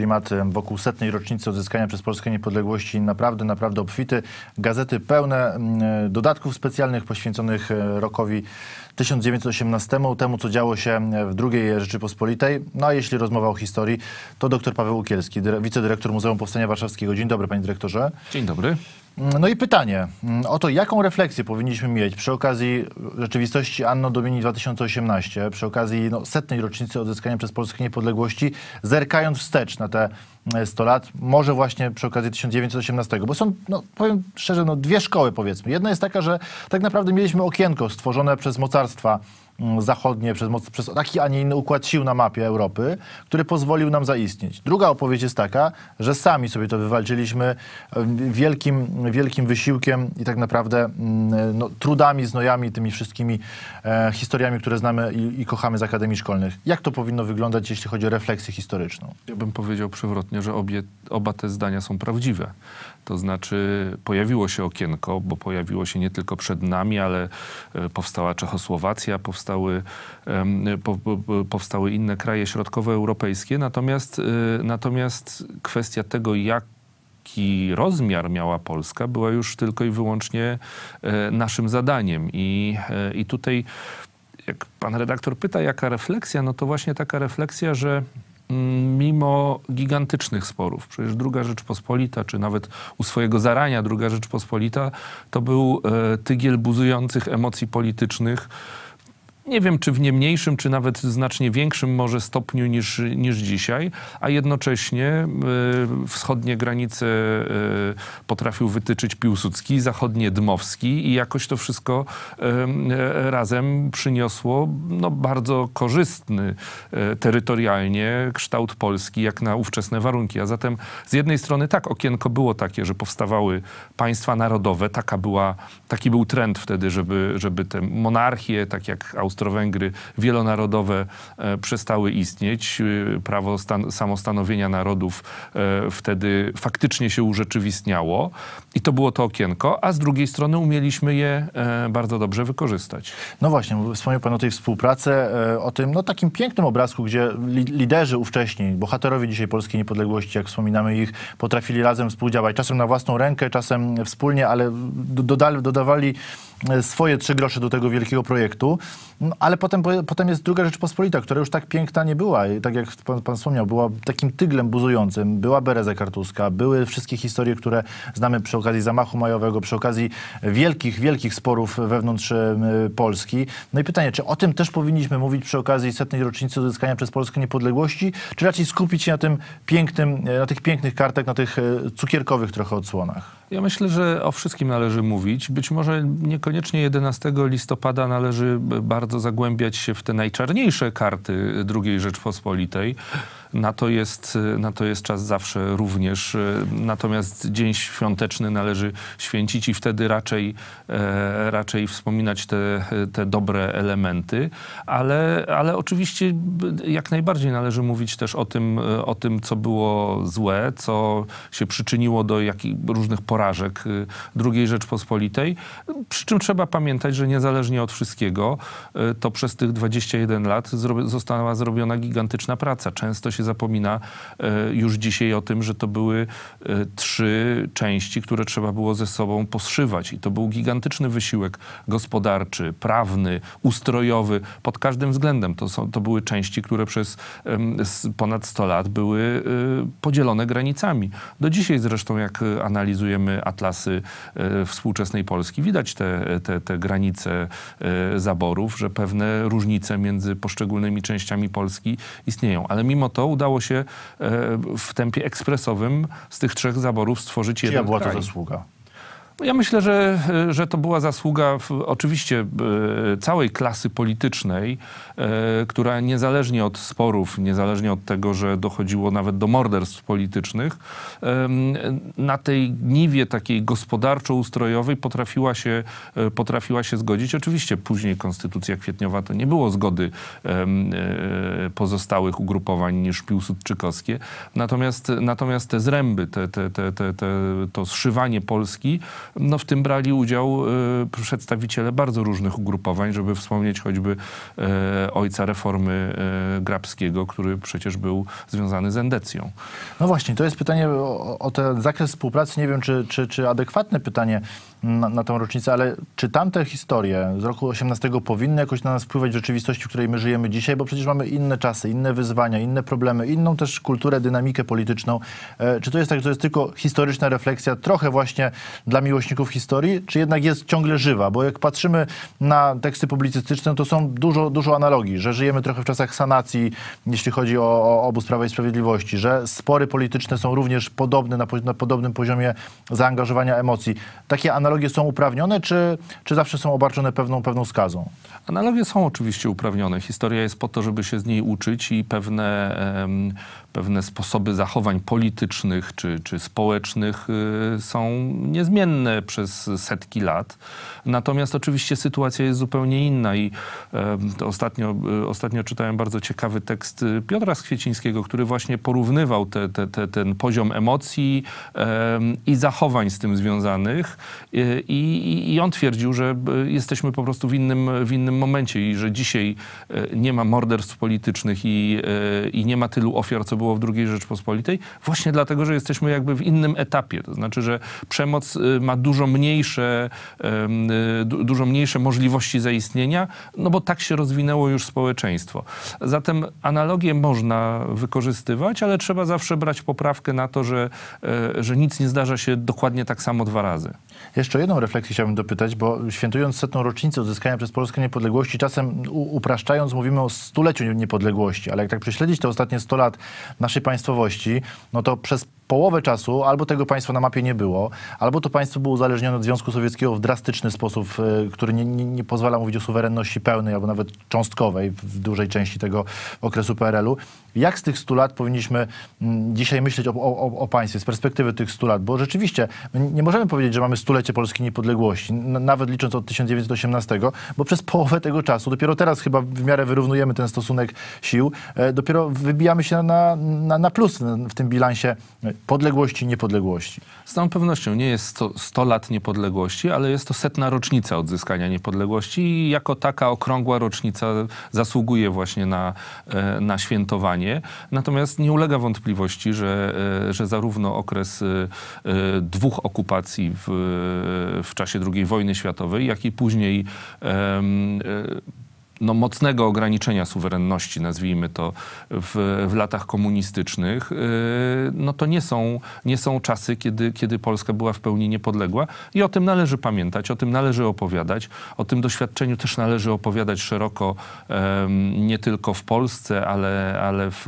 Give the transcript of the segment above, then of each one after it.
klimat wokół setnej rocznicy odzyskania przez Polskę niepodległości naprawdę, naprawdę obfity. Gazety pełne dodatków specjalnych poświęconych e, rokowi 1918, temu co działo się w II Rzeczypospolitej. No a jeśli rozmowa o historii, to dr Paweł Ukielski, wicedyrektor Muzeum Powstania Warszawskiego. Dzień dobry, panie dyrektorze. Dzień dobry. No i pytanie mm, o to, jaką refleksję powinniśmy mieć przy okazji rzeczywistości Anno Domini 2018, przy okazji no, setnej rocznicy odzyskania przez Polskę niepodległości, zerkając wstecz na te 100 mm, lat, może właśnie przy okazji 1918, bo są, no, powiem szczerze, no, dwie szkoły powiedzmy. Jedna jest taka, że tak naprawdę mieliśmy okienko stworzone przez mocarstwa Mm, zachodnie, przez, przez taki, a nie inny układ sił na mapie Europy, który pozwolił nam zaistnieć. Druga opowieść jest taka, że sami sobie to wywalczyliśmy wielkim, wielkim wysiłkiem i tak naprawdę mm, no, trudami, znojami, tymi wszystkimi e, historiami, które znamy i, i, kochamy z akademii szkolnych. Jak to powinno wyglądać, jeśli chodzi o refleksję historyczną? Ja bym powiedział przewrotnie, że obie, oba te zdania są prawdziwe. To znaczy pojawiło się okienko, bo pojawiło się nie tylko przed nami, ale e, powstała Czechosłowacja, powstała powstały, powstały inne kraje środkowoeuropejskie. Natomiast, y, natomiast kwestia tego, jak jaki rozmiar miała Polska, była już tylko i wyłącznie e, naszym zadaniem. I, e, i tutaj, jak pan redaktor pyta, jaka refleksja, no to właśnie taka refleksja, że mm, mimo gigantycznych sporów, przecież Druga Rzeczpospolita, czy nawet u swojego zarania Druga Rzeczpospolita, to był e, tygiel buzujących emocji politycznych, nie wiem, czy w nie mniejszym, czy nawet znacznie większym może stopniu niż, niż dzisiaj, a jednocześnie y, wschodnie granice y, e, potrafił wytyczyć Piłsudski, zachodnie Dmowski i jakoś to wszystko y, razem przyniosło no, bardzo korzystny terytorialnie kształt Polski, jak na ówczesne warunki. A zatem z jednej strony tak, okienko było takie, że powstawały państwa narodowe, taka była, taki był trend wtedy, żeby, żeby te monarchie, tak jak Austria, Austro-Węgry wielonarodowe e, przestały istnieć. E, prawo stan samostanowienia narodów e, wtedy faktycznie się urzeczywistniało i to było to okienko, a z drugiej strony umieliśmy je bardzo dobrze wykorzystać. No właśnie, wspomniał Pan o tej współpracy, o tym no, takim pięknym obrazku, gdzie li liderzy ówcześni, bohaterowie dzisiaj polskiej niepodległości, jak wspominamy ich, potrafili razem współdziałać, czasem na własną rękę, czasem wspólnie, ale dodali, dodawali E, swoje trzy grosze do tego wielkiego projektu, no, ale potem, potem jest druga rzecz pospolita, która już tak piękna nie była. I tak jak pan, pan wspomniał, była takim tyglem buzującym. Była Bereza Kartuska, były wszystkie historie, które znamy przy okazji zamachu majowego, przy okazji wielkich, wielkich sporów wewnątrz e, Polski. No i pytanie, czy o tym też powinniśmy mówić przy okazji setnej rocznicy uzyskania przez Polskę niepodległości, czy raczej skupić się na tym pięknym, e, na tych pięknych kartek, na tych cukierkowych trochę odsłonach? Ja myślę, że o wszystkim należy mówić. Być może niekoniecznie koniecznie 11 listopada należy bardzo zagłębiać się w te najczarniejsze karty II Rzeczpospolitej. Na to jest, na to jest czas zawsze również. Natomiast dzień świąteczny należy święcić i wtedy raczej, e, raczej wspominać te, te dobre elementy. Ale, ale oczywiście jak najbardziej należy mówić też o tym, o tym, co było złe, co się przyczyniło do jakich, różnych porażek e, II Rzeczpospolitej. Przy czym trzeba pamiętać, że niezależnie od wszystkiego, e, to przez tych 21 lat została zrobiona gigantyczna praca. Często się się zapomina e, już dzisiaj o tym, że to były e, trzy części, które trzeba było ze sobą poszywać. I to był gigantyczny wysiłek gospodarczy, prawny, ustrojowy, pod każdym względem. To, są, to były części, które przez ponad 100 lat były e, podzielone granicami. Do dzisiaj zresztą, jak analizujemy atlasy współczesnej Polski, widać te, te, te granice zaborów, że pewne różnice między poszczególnymi częściami Polski istnieją. Ale mimo to udało się e, w tempie ekspresowym z tych trzech zaborów stworzyć Czyja jeden była to zasługa? No ja myślę, że, że to była zasługa w, oczywiście e, całej klasy politycznej, e, która niezależnie od sporów, niezależnie od tego, że dochodziło nawet do morderstw politycznych, na tej niwie takiej gospodarczo-ustrojowej potrafiła się, e, potrafiła się zgodzić. Oczywiście później Konstytucja Kwietniowa to nie było zgody pozostałych ugrupowań niż piłsudczykowskie. Natomiast, natomiast te zręby, te, te, te, te, to zszywanie Polski, no w tym brali udział y, przedstawiciele bardzo różnych ugrupowań, żeby wspomnieć choćby y, ojca reformy y, Grabskiego, który przecież był związany z endecją. No właśnie, to jest pytanie o, o ten zakres współpracy. Nie wiem, czy, czy, czy adekwatne pytanie na, na tę rocznicę, ale czy tamte historie z roku 18 powinny jakoś na nas wpływać w rzeczywistości, w której my żyjemy dzisiaj, bo przecież mamy inne czasy, inne wyzwania, inne problemy, inną też kulturę, dynamikę polityczną. E, czy to jest tak, że to jest tylko historyczna refleksja, trochę właśnie dla miłości miłośników historii, czy jednak jest ciągle żywa? Bo jak patrzymy na teksty publicystyczne, to są dużo, dużo analogii, że żyjemy trochę w czasach sanacji, jeśli chodzi o, o obóz Prawa i Sprawiedliwości, że spory polityczne są również podobne, na, na podobnym poziomie zaangażowania emocji. Takie analogie są uprawnione, czy, czy zawsze są obarczone pewną, pewną skazą? Analogie są oczywiście uprawnione. Historia jest po to, żeby się z niej uczyć i pewne, um, pewne sposoby zachowań politycznych czy, czy społecznych y, są niezmienne znane przez setki lat. Natomiast oczywiście sytuacja jest zupełnie inna i e, ostatnio, e, ostatnio czytałem bardzo ciekawy tekst y, Piotra Skwiecińskiego, który właśnie porównywał te, te, te, ten poziom emocji e, i zachowań z tym związanych y, i, i on twierdził, że jesteśmy po prostu w innym, w innym momencie i że dzisiaj nie ma morderstw politycznych i, i nie ma tylu ofiar, co było w II Rzeczpospolitej, właśnie dlatego, że jesteśmy jakby w innym etapie. To znaczy, że przemoc ma dużo mniejsze, y, dużo mniejsze możliwości zaistnienia, no bo tak się rozwinęło już społeczeństwo. Zatem analogię można wykorzystywać, ale trzeba zawsze brać poprawkę na to, że, e, że nic nie zdarza się dokładnie tak samo dwa razy. Jeszcze jedną refleksję chciałbym dopytać, bo świętując setną rocznicę odzyskania przez Polskę niepodległości, czasem upraszczając mówimy o stuleciu niepodległości, ale jak tak prześledzić te ostatnie 100 lat naszej państwowości, no to przez połowę czasu albo tego państwa na mapie nie było, albo to państwo było uzależnione od Związku Sowieckiego w drastyczny sposób, e, który nie, nie, nie pozwala mówić o suwerenności pełnej albo nawet cząstkowej w dużej części tego okresu PRL-u, jak z tych 100 lat powinniśmy mm, dzisiaj myśleć o, o, o państwie, z perspektywy tych 100 lat, bo rzeczywiście nie możemy powiedzieć, że mamy stulecie polskiej niepodległości, nawet licząc od 1918, bo przez połowę tego czasu, dopiero teraz chyba w miarę wyrównujemy ten stosunek sił, e, dopiero wybijamy się na, na, na plus w tym bilansie podległości i niepodległości. Z całą pewnością nie jest to 100 lat niepodległości, ale jest to setna rocznica odzyskania niepodległości i jako taka okrągła rocznica zasługuje właśnie na, e, na świętowanie stanie. Natomiast nie ulega wątpliwości, że, e, że zarówno okres e, e, dwóch okupacji w, w czasie II wojny światowej, jak i później no, mocnego ograniczenia suwerenności, nazwijmy to, w, w latach komunistycznych, y, no to nie są, nie są czasy, kiedy, kiedy Polska była w pełni niepodległa i o tym należy pamiętać, o tym należy opowiadać, o tym doświadczeniu też należy opowiadać szeroko, nie tylko w Polsce, ale, ale w,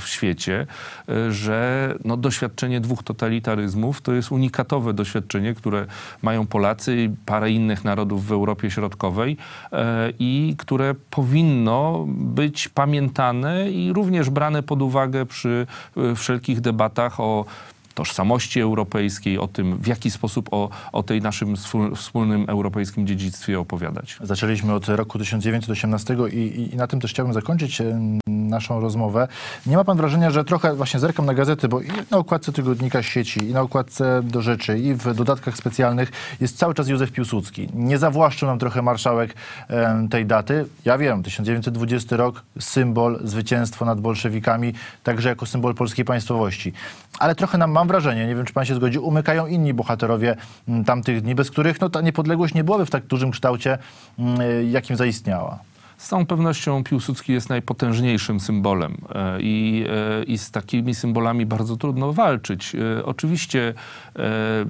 w świecie, y, że no, doświadczenie dwóch totalitaryzmów to jest unikatowe doświadczenie, które mają Polacy i parę innych narodów w Europie Środkowej e, i które które powinno być pamiętane i również brane pod uwagę przy e, wszelkich debatach o tożsamości europejskiej, o tym, w jaki sposób o, o tej naszym wspólnym europejskim dziedzictwie opowiadać. Zaczęliśmy od roku 1918 i, i, i na tym też chciałbym zakończyć e, naszą rozmowę. Nie ma pan wrażenia, że trochę właśnie zerkam na gazety, bo i na okładce tygodnika sieci, i na okładce do rzeczy, i w dodatkach specjalnych jest cały czas Józef Piłsudski. Nie zawłaszczył nam trochę marszałek em, tej daty. Ja wiem, 1920 rok, symbol, zwycięstwo nad bolszewikami, także jako symbol polskiej państwowości. Ale trochę nam mało mam wrażenie, nie wiem czy pan się zgodzi, umykają inni bohaterowie mm, tamtych dni, bez których no, ta niepodległość nie byłaby w tak dużym kształcie, mm, jakim zaistniała. Z całą pewnością Piłsudski jest najpotężniejszym symbolem e, i, e, i z takimi symbolami bardzo trudno walczyć. E, oczywiście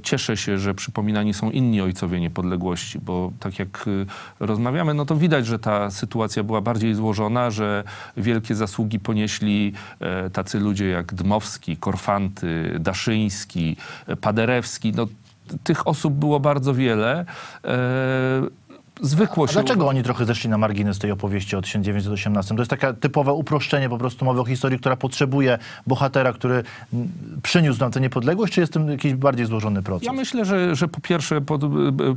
cieszę się, że przypominani są inni ojcowie niepodległości, bo tak jak rozmawiamy, no to widać, że ta sytuacja była bardziej złożona, że wielkie zasługi ponieśli tacy ludzie jak Dmowski, Korfanty, Daszyński, Paderewski. No, tych osób było bardzo wiele zwykło a dlaczego oni trochę zeszli na margines tej opowieści o 1918? To jest takie typowe uproszczenie po prostu mowy o historii, która potrzebuje bohatera, który przyniósł nam tę niepodległość, czy jest tym jakiś bardziej złożony proces? Ja myślę, że, że po pierwsze pod,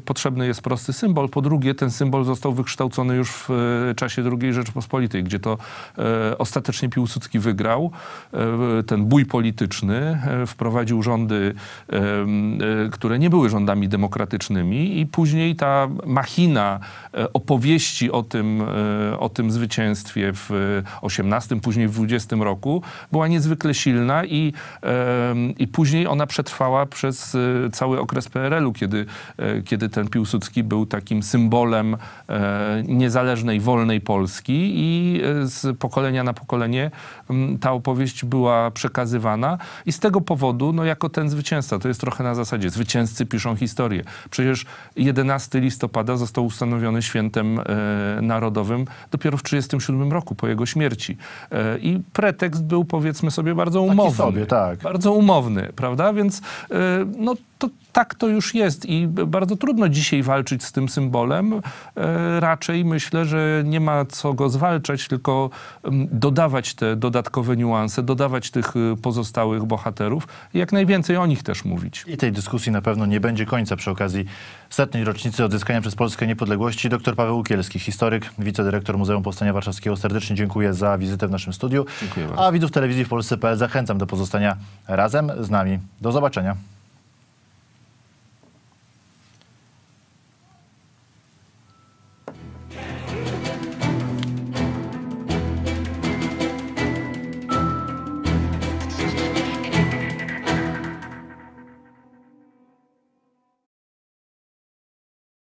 potrzebny jest prosty symbol, po drugie ten symbol został wykształcony już w e, czasie II Rzeczypospolitej, gdzie to e, ostatecznie Piłsudski wygrał e, ten bój polityczny, e, wprowadził rządy, e, e, które nie były rządami demokratycznymi i później ta machina E, opowieści o tym, e, o tym zwycięstwie w XVIII, później w XX roku była niezwykle silna i, e, i później ona przetrwała przez cały okres PRL-u, kiedy, kiedy ten Piłsudski był takim symbolem niezależnej, wolnej Polski i z pokolenia na pokolenie ta opowieść była przekazywana i z tego powodu, no jako ten zwycięzca, to jest trochę na zasadzie, zwycięzcy piszą historię. Przecież 11 listopada został ustanowiony świętem e, narodowym dopiero w 1937 roku, po jego śmierci. E, I pretekst był, powiedzmy sobie, bardzo umowny. Taki sobie, tak. Bardzo umowny, prawda? Więc e, no, to tak to już jest i bardzo trudno dzisiaj walczyć z tym symbolem. E, raczej myślę, że nie ma co go zwalczać, tylko mm, dodawać te dodatkowe niuanse, dodawać tych y, pozostałych bohaterów jak najwięcej o nich też mówić. I tej dyskusji na pewno nie będzie końca przy okazji setnej rocznicy odzyskania przez Polskę niepodległości. Dr Paweł Ukielski, historyk, wicedyrektor Muzeum Powstania Warszawskiego. Serdecznie dziękuję za wizytę w naszym studiu. Dziękuję A widzów telewizji w Polsce.pl zachęcam do pozostania razem z nami. Do zobaczenia.